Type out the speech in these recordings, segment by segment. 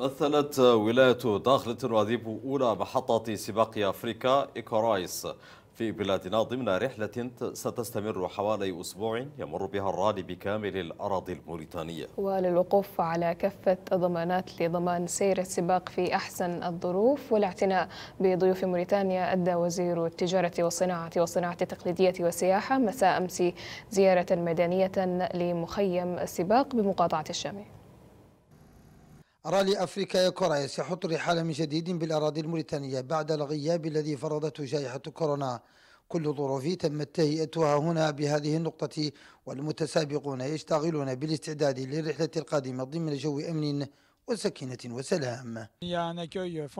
مثلت ولاية داخلة الرواديب أولى محطة سباق أفريكا إيكورايس في بلادنا ضمن رحلة ستستمر حوالي أسبوع يمر بها الرالي بكامل الأراضي الموريتانية وللوقوف على كافة الضمانات لضمان سير السباق في أحسن الظروف والاعتناء بضيوف موريتانيا أدى وزير التجارة والصناعة والصناعة التقليدية والسياحة مساء أمس زيارة ميدانية لمخيم السباق بمقاطعة الشامي رالي أفريقيا كوريا سيحط من جديد بالأراضي الموريتانية بعد الغياب الذي فرضته جائحة كورونا كل ظروف تمت تهيئتها هنا بهذه النقطة والمتسابقون يشتغلون بالاستعداد للرحلة القادمة ضمن جو أمن وسكينة وسلام euh,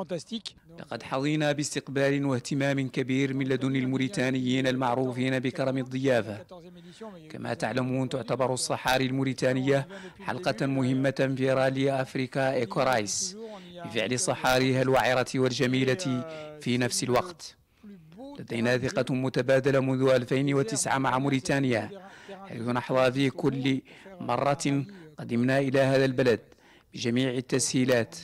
لقد حظينا باستقبال واهتمام كبير من لدن الموريتانيين المعروفين بكرم الضيافة كما تعلمون تعتبر الصحاري الموريتانية حلقة مهمة في رالي أفريكا إيكورايس بفعل صحاريها الوعرة والجميلة في نفس الوقت لدينا ثقة متبادلة منذ 2009 مع موريتانيا حيث نحظى في كل مرة قدمنا إلى هذا البلد بجميع التسهيلات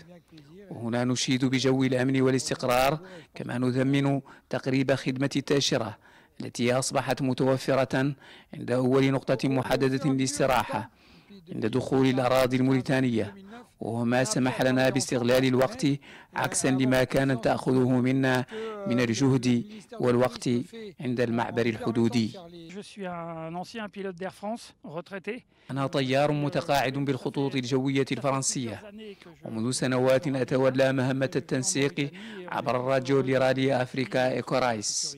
وهنا نشيد بجو الأمن والاستقرار كما نثمن تقريب خدمة التأشيرة التي أصبحت متوفرة عند أول نقطة محددة للاستراحة عند دخول الأراضي الموريتانية وهو ما سمح لنا باستغلال الوقت عكسا لما كانت تأخذه منا من الجهد والوقت عند المعبر الحدودي أنا طيار متقاعد بالخطوط الجوية الفرنسية ومنذ سنوات أتولى مهمة التنسيق عبر الراديو لراديو أفريكا إيكورايس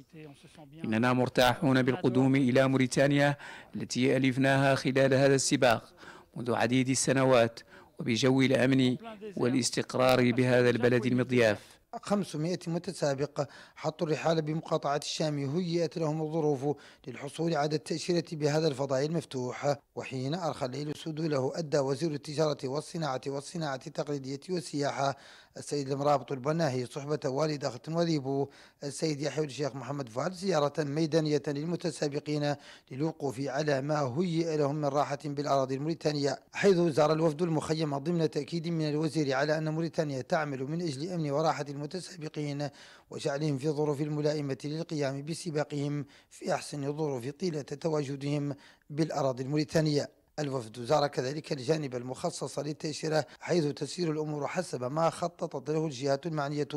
إننا مرتاحون بالقدوم إلى موريتانيا التي ألفناها خلال هذا السباق منذ عديد السنوات وبجو الأمن والاستقرار بهذا البلد المضياف 500 متسابق حطوا الرحالة بمقاطعة الشام هيئت لهم الظروف للحصول على التأشيرة بهذا الفضاء المفتوح وحين أرخى الليل سدوله أدى وزير التجارة والصناعة والصناعة التقليدية والسياحة السيد المرابط البناهي صحبة والد أخت وذيب السيد يحيى الشيخ محمد فهد زيارة ميدانية للمتسابقين للوقوف على ما هيئ لهم من راحة بالأراضي الموريتانية حيث زار الوفد المخيم ضمن تأكيد من الوزير على أن موريتانيا تعمل من أجل أمن وراحة المتسابقين وجعلهم في ظروف الملائمة للقيام بسباقهم في أحسن الظروف طيلة تواجدهم بالأراضي الموريتانية الوفد زار كذلك الجانب المخصص للتأشيرة حيث تسير الأمور حسب ما خططت له الجهات المعنية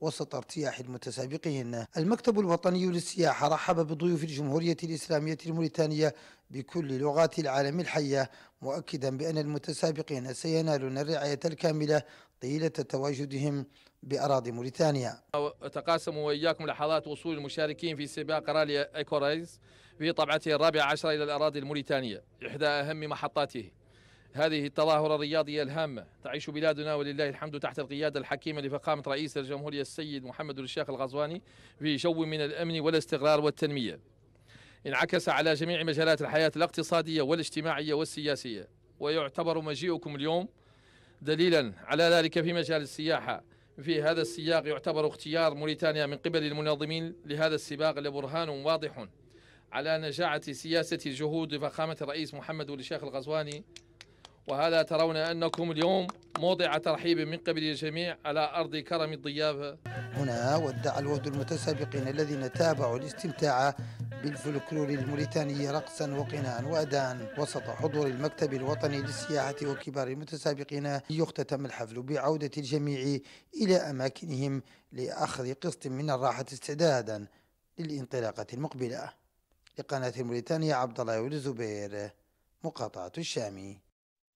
وسط ارتياح المتسابقين المكتب الوطني للسياحة رحب بضيوف الجمهورية الإسلامية الموريتانية بكل لغات العالم الحية مؤكدا بأن المتسابقين سينالون الرعاية الكاملة طيلة تواجدهم بأراضي موريتانيا تقاسموا وإياكم لحظات وصول المشاركين في سباق رالي إيكورايز في طبعته الرابعة عشرة إلى الأراضي الموريتانية إحدى أهم محطاته هذه التظاهرة الرياضية الهامة تعيش بلادنا ولله الحمد تحت القيادة الحكيمة لفخامة رئيس الجمهورية السيد محمد الشيخ الغزواني في جو من الأمن والاستقرار والتنمية انعكس على جميع مجالات الحياة الاقتصادية والاجتماعية والسياسية ويعتبر مجيئكم اليوم دليلا على ذلك في مجال السياحة في هذا السياق يعتبر اختيار موريتانيا من قبل المنظمين لهذا السباق لبرهان واضح على نجاعة سياسة جهود فخامة الرئيس محمد ولي الشيخ الغزواني وهذا ترون أنكم اليوم موضع ترحيب من قبل الجميع على أرض كرم الضيافة هنا ودع الوهد المتسابقين الذين تابعوا الاستمتاع بالفلكلور الموريتاني رقصا وقناعا وأداء وسط حضور المكتب الوطني للسياحة وكبار المتسابقين يختتم الحفل بعودة الجميع إلى أماكنهم لأخذ قسط من الراحة استعدادا للانطلاقة المقبلة لقناة موريتانيا عبد الله والزبير مقاطعة الشامي